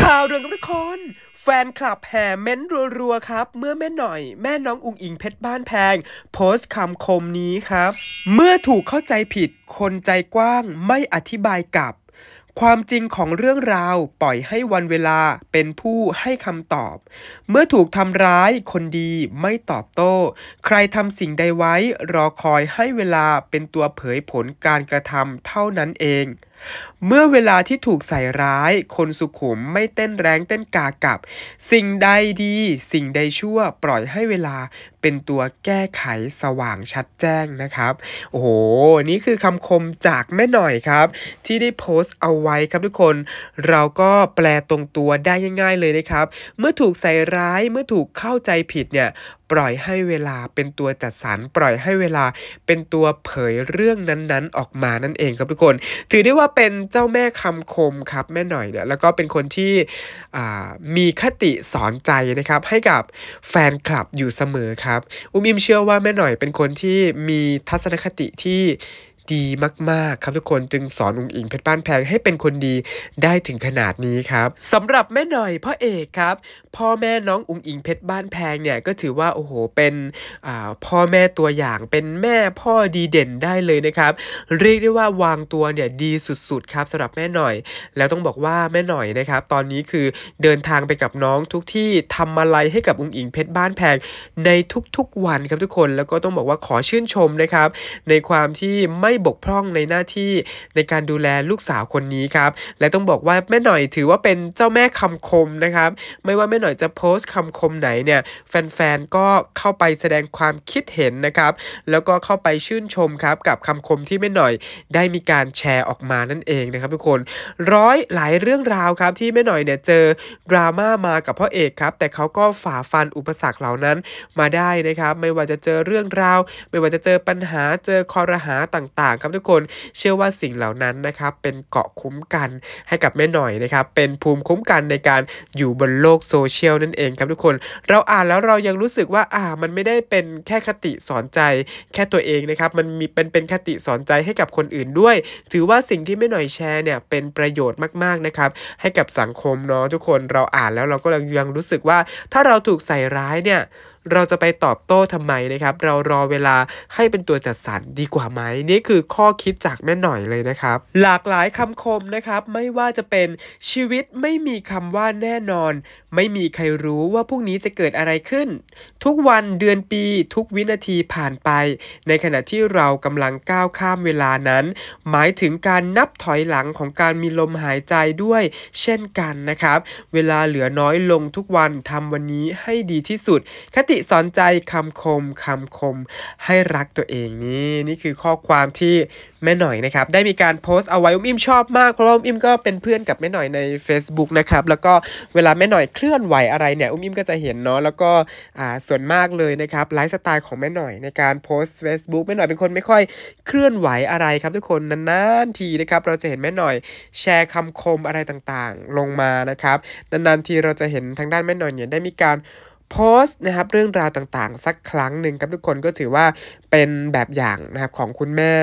ข่าวเรื่องกับละคน แฟนคลับแห่เม้นรัว ๆ ครับ เมื่อแม่หน่อย แม่น้องอุงอิงเพชร บ้านแพง โพสต์คำคมนี้ครับ เมื่อถูกเข้าใจผิดคนใจกว้างไม่อธิบายกลับ ความจริงของเรื่องราวปล่อยให้วันเวลาเป็นผู้ให้คำตอบ เมื่อถูกทำร้ายคนดีไม่ตอบโต้ ใครทำสิ่งใดไว้ รอคอยให้เวลาเป็นตัวเผยผลการกระทำเท่านั้นเองเมื่อเวลาที่ถูกใส่ร้าย คนสุขุมไม่เต้นแรงเต้นกากับ สิ่งใดดี สิ่งใดชั่ว ปล่อยให้เวลาเป็นตัวแก้ไขสว่างชัดแจ้งนะครับ โอ้โหนี่คือคำคมจากแม่หน่อยครับ ที่ได้โพสต์เอาไว้ครับทุกคน เราก็แปลตรงตัวได้ง่ายๆเลยนะครับ เมื่อถูกใส่ร้ายเมื่อถูกเข้าใจผิดเนี่ยปล่อยให้เวลาเป็นตัวจัดสรรปล่อยให้เวลาเป็นตัวเผยเรื่องนั้นๆออกมานั่นเองครับทุกคน ถือได้ว่าเป็นเจ้าแม่คำคมครับแม่หน่อยเนี่ยแล้วก็เป็นคนที่มีคติสอนใจนะครับให้กับแฟนคลับอยู่เสมอครับอุ้มอิมเชื่อว่าแม่หน่อยเป็นคนที่มีทัศนคติที่ดีมากๆครับทุกคนจึงสอนอุงอิงเพชรบ้านแพงให้เป็นคนดีได้ถึงขนาดนี้ครับสำหรับแม่หน่อยพ่อเอกครับพ่อแม่น้องอุงอิงเพชรบ้านแพงเนี่ยก็ถือว่าโอ้โหเป็นพ่อแม่ตัวอย่างเป็นแม่พ่อดีเด่นได้เลยนะครับเรียกได้ว่าวางตัวเนี่ยดีสุดๆครับสำหรับแม่หน่อย แล้วต้องบอกว่าแม่หน่อยนะครับตอนนี้คือเดินทางไปกับน้องทุกที่ทำาลัยให้กับอุงอิงเพชรบ้านแพงในทุกๆ วันครับทุกคนแล้วก็ต้องบอกว่าขอชื่นชมนะครับในความที่ไม่บกพร่องในหน้าที่ในการดูแลลูกสาวคนนี้ครับและต้องบอกว่าแม่หน่อยถือว่าเป็นเจ้าแม่คำคมนะครับไม่ว่าแม่หน่อยจะโพสต์คำคมไหนเนี่ย แฟนๆก็เข้าไปแสดงความคิดเห็นนะครับแล้วก็เข้าไปชื่นชมครับกับคำคมที่แม่หน่อยได้มีการแชร์ออกมานั่นเองนะครับทุกคนร้อยหลายเรื่องราวครับ ที่แม่หน่อยเนี่ยเจอดราม่ามากับพ่อเอกครับ แต่เขาก็ฝ่าฟันอุปสรรคเหล่านั้นมาได้นะครับไม่ว่าจะเจอเรื่องราว ไม่ว่าจะเจอปัญหาเจอคอรหาต่างางๆครับทุกคนเชื่อว่าสิ่งเหล่านั้นนะครับเป็นเกาะคุ้มกันให้กับแม่หน่อยนะครับเป็นภูมิคุ้มกันในการอยู่บนโลกโซเชียลนั่นเองครับทุกคน เราอ่านแล้วเรายังรู้สึกว่าอ่ามันไม่ได้เป็นแค่คติสอนใจแค่ตัวเองนะครับมันมีเป็นเป็นคติสอนใจให้กับคนอื่นด้วย ถือว่าสิ่งที่แม่หน่อยแชร์เนี่ยเป็นประโยชน์มากๆนะครับให้กับสังคมเนาะทุกคนเราอ่านแล้วเราก็ยังรู้สึกว่าถ้าเราถูกใส่ร้ายเนี่ยเราจะไปตอบโต้ทำไมนะครับเรารอเวลาให้เป็นตัวจัดสรรดีกว่าไหมนี่คือข้อคิดจากแม่หน่อยเลยนะครับ หลากหลายคำคมนะครับ ไม่ว่าจะเป็นชีวิตไม่มีคำว่าแน่นอน ไม่มีใครรู้ว่าพรุ่งนี้จะเกิดอะไรขึ้น ทุกวันเดือนปีทุกวินาทีผ่านไป ในขณะที่เรากำลังก้าวข้ามเวลานั้น หมายถึงการนับถอยหลังของการมีลมหายใจด้วยเช่นกันนะครับเวลาเหลือน้อยลงทุกวันทำวันนี้ให้ดีที่สุดคติติสอนใจคำคมคำคมให้รักตัวเองนี่ นี่คือข้อความที่แม่หน่อยนะครับได้มีการโพสต์เอาไว้อุ้มอิ่มชอบมากเพราะว่าอุ้มอิ่มก็เป็นเพื่อนกับแม่หน่อยใน Facebook นะครับแล้วก็เวลาแม่หน่อยเคลื่อนไหวอะไรเนี่ยอุ้มอิ่มก็จะเห็นเนาะแล้วก็อ่าส่วนมากเลยนะครับไลฟ์สไตล์ของแม่หน่อยในการโพสต์ Facebook แม่หน่อยเป็นคนไม่ค่อยเคลื่อนไหวอะไรครับทุกคนนานๆทีนะครับเราจะเห็นแม่หน่อยแชร์คำคมอะไรต่างๆ ลงมานะครับนานๆที เราจะเห็นทางด้านแม่หน่อยเนี่ยได้มีการโพสต์นะครับ เรื่องราวต่างๆ สักครั้งหนึ่งครับทุกคนก็ถือว่าเป็นแบบอย่างนะครับของคุณแม่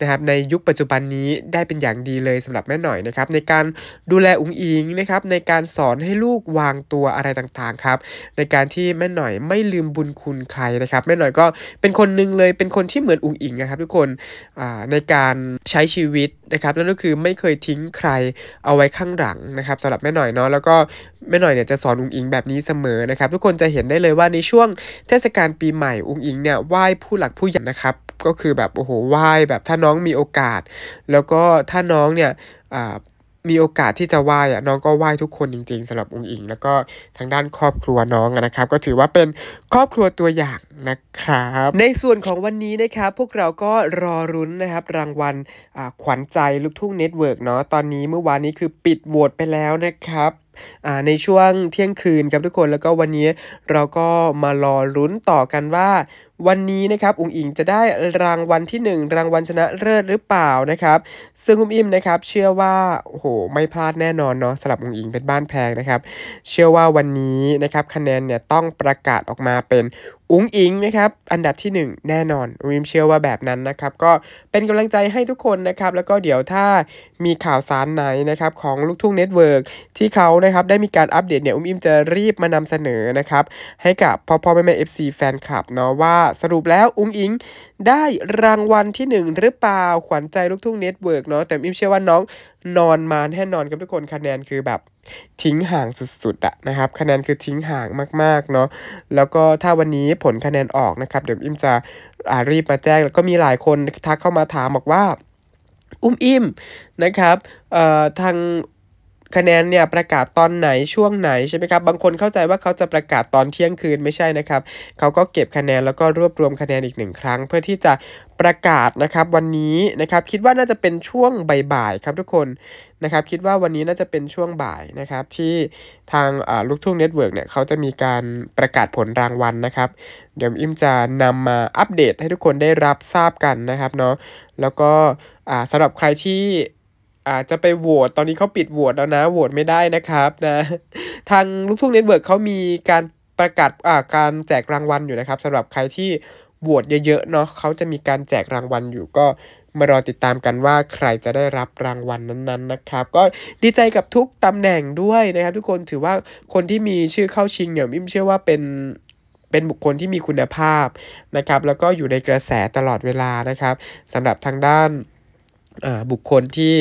นะครับในยุคปัจจุบันนี้ได้เป็นอย่างดีเลยสำหรับแม่หน่อยนะครับในการดูแลอุ้งอิงนะครับในการสอนให้ลูกวางตัวอะไรต่างๆครับในการที่แม่หน่อยไม่ลืมบุญคุณใครนะครับแม่หน่อยก็เป็นคนนึงเลยเป็นคนที่เหมือนอุ้งอิงนะครับทุกคนในการใช้ชีวิตนะครับนั่นก็คือไม่เคยทิ้งใครเอาไว้ข้างหลังนะครับสำหรับแม่หน่อยเนาะแล้วก็แม่หน่อยเนี่ยจะสอนอุ้งอิงแบบนี้เสมอนะครับทุกคนจะเห็นได้เลยว่าในช่วงเทศกาลปีใหม่อุ้งอิงเนี่ยไหว้ผู้หลักผูู้้ใหญ่นะครับก็คือแบบโอ้โหไหว้แบบถ้าน้องมีโอกาส แล้วก็ถ้าน้องเนี่ยมีโอกาสที่จะไหว้อะน้องก็ไหว้ทุกคนจริงๆสำหรับองค์อิงแล้วก็ทางด้านครอบครัวน้องนะครับก็ถือว่าเป็นครอบครัวตัวอย่างนะครับในส่วนของวันนี้นะครับพวกเราก็รอรุ้นนะครับรางวัลขวัญใจลูกทุ่งเน็ตเวิร์กเนาะตอนนี้เมื่อวานนี้คือปิดโหวตไปแล้วนะครับในช่วงเที่ยงคืนครับทุกคนแล้วก็วันนี้เราก็มารอรุ้นต่อกันว่าวันนี้นะครับอุ๋งอิง จะได้รางวัลที่ 1 รางวัลชนะเลิศหรือเปล่านะครับซึ่งคุณอิมนะครับเชื่อว่าโอ้โหไม่พลาดแน่นอนเนาะสำหรับอุ๋งอิงเป็นบ้านแพงนะครับเชื่อว่าวันนี้นะครับคะแนนเนี่ยต้องประกาศออกมาเป็น อุ้งอิงนะครับอันดับที่ 1 แน่นอนอิมเชื่อว่าแบบนั้นนะครับ ก็เป็นกำลังใจให้ทุกคนนะครับ แล้วก็เดี๋ยวถ้ามีข่าวสารไหนนะครับของลูกทุ่งเน็ตเวิร์กที่เขานะครับได้มีการอัปเดตเนี่ยอุ้มอิมจะรีบมานำเสนอนะครับให้กับพ่อพ่อแม่แม่เอฟซีแฟนคลับเนาะว่าสรุปแล้วอุ้มอิงได้รางวัลที่ 1 หรือเปล่า ขวัญใจ ลูก ทุ่งเน็ตเวิร์กเนาะแต่อิมเชื่อว่าน้องนอนมาแน่นอนกับทุกคนคะแนนคือแบบ ทิ้งห่างสุดๆอะนะครับคะแนนคือทิ้งห่างมากๆ เนาะแล้วก็ถ้าวันนี้ผลคะแนนออกนะครับ เดี๋ยวอิมจะารีบมาแจ้งแล้วก็มีหลายคนทักเข้ามาถามบอกว่าอุ้มอิมนะครับทางคะแนนเนี่ยประกาศตอนไหนช่วงไหน ใช่ไหมครับบางคนเข้าใจว่าเขาจะประกาศตอนเที่ยงคืนไม่ใช่นะครับ เขาก็เก็บคะแนนแล้วก็รวบรวมคะแนนอีกหนึ่งครั้ง เพื่อที่จะประกาศนะครับวันนี้นะครับคิดว่าน่าจะเป็นช่วงบ่ายๆครับทุกคนนะครับคิดว่าวันนี้น่าจะเป็นช่วงบ่ายนะครับ ที่ทางลูกทุ่งเน็ตเวิร์กเนี่ยเขาจะมีการประกาศผลรางวัลนะครับ เดี๋ยวอิมจะนำมาอัปเดตให้ทุกคนได้รับทราบกันนะครับเนาะแล้วก็สำหรับใครที่อาจจะไปโหวต ตอนนี้เขาปิดโหวตแล้วนะ โหวตไม่ได้นะครับนะ ทางลูกทุ่งเน็ตเวิร์กเขามีการประกาศอ่า การแจกรางวัลอยู่นะครับสำหรับใครที่โหวตเยอะๆเนาะเขาจะมีการแจกรางวัลอยู่ก็มารอติดตามกันว่าใครจะได้รับรางวัลนั้นๆนะครับ ก็ดีใจกับทุกตำแหน่งด้วยนะครับ ทุกคนถือว่าคนที่มีชื่อเข้าชิงเนี่ยมิมเชื่อว่าเป็นเป็นบุคคลที่มีคุณภาพนะครับ แล้วก็อยู่ในกระแสตลอดเวลานะครับสำหรับทางด้านบุคคลที่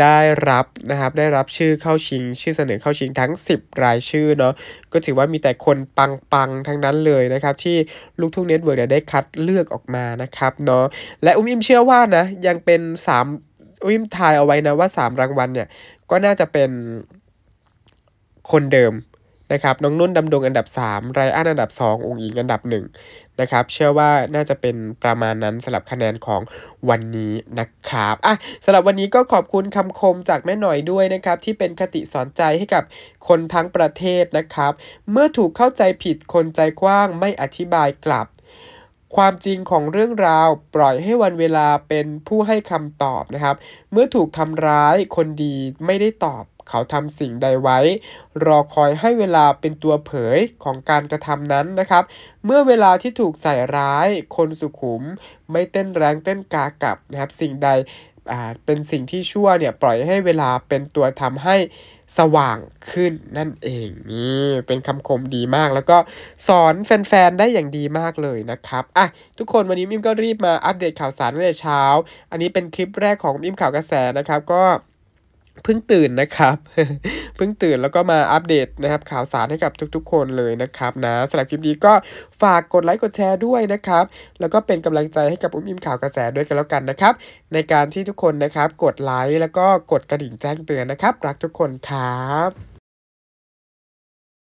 ได้รับนะครับได้รับชื่อเข้าชิง ชื่อเสนอเข้าชิงทั้ง 10 รายชื่อเนาะก็ถือว่ามีแต่คนปังๆ ทั้งนั้นเลยนะครับ ที่ลูกทุ่งเน็ตเวิร์กได้คัดเลือกออกมานะครับเนาะและอุ้มอิมเชื่อว่านะยังเป็น 3 อุ้มทายเอาไว้นะว่า 3 รางวัลเนี่ย ก็น่าจะเป็นคนเดิมนะครับน้องนุ่นดำดงอันดับ3ไรอันอันดับ 2 องค์อิงอันดับ1นะครับเชื่อว่าน่าจะเป็นประมาณนั้นสำหรับคะแนนของวันนี้นะครับอ่ะสำหรับวันนี้ก็ขอบคุณคำคมจากแม่หน่อยด้วยนะครับที่เป็นคติสอนใจให้กับคนทั้งประเทศนะครับ เมื่อถูกเข้าใจผิดคนใจกว้างไม่อธิบายกลับความจริงของเรื่องราวปล่อยให้วันเวลาเป็นผู้ให้คำตอบนะครับ เมื่อถูกทำร้ายคนดีไม่ได้ตอบ เขาทำสิ่งใดไว้ รอคอยให้เวลาเป็นตัวเผยของการกระทำนั้นนะครับ เมื่อเวลาที่ถูกใส่ร้ายคนสุขุมไม่เต้นแรงเต้นกากับนะครับ สิ่งใดเป็นสิ่งที่ชั่วเนี่ยปล่อยให้เวลาเป็นตัวทำให้สว่างขึ้นนั่นเอง นี่ เป็นคำคมดีมาก แล้วก็สอนแฟน ๆ ได้อย่างดีมากเลยนะครับ อ่ะ ทุกคนวันนี้มิมก็รีบมาอัปเดตข่าวสารเมื่อเช้า อันนี้เป็นคลิปแรกของมิมข่าวกระแสนะครับก็เพิ่งตื่นนะครับ เพิ่งตื่นแล้วก็มาอัปเดตนะครับข่าวสารให้กับทุกๆ คนเลยนะครับนะสำหรับคลิปนี้ก็ฝากกดไลค์กดแชร์ด้วยนะครับ แล้วก็เป็นกำลังใจให้กับอุ้มอิมข่าวกระแสด้วยกันแล้วกันนะครับ ในการที่ทุกคนนะครับ กดไลค์แล้วก็กดกระดิ่งแจ้งเตือนนะครับรักทุกคนครับ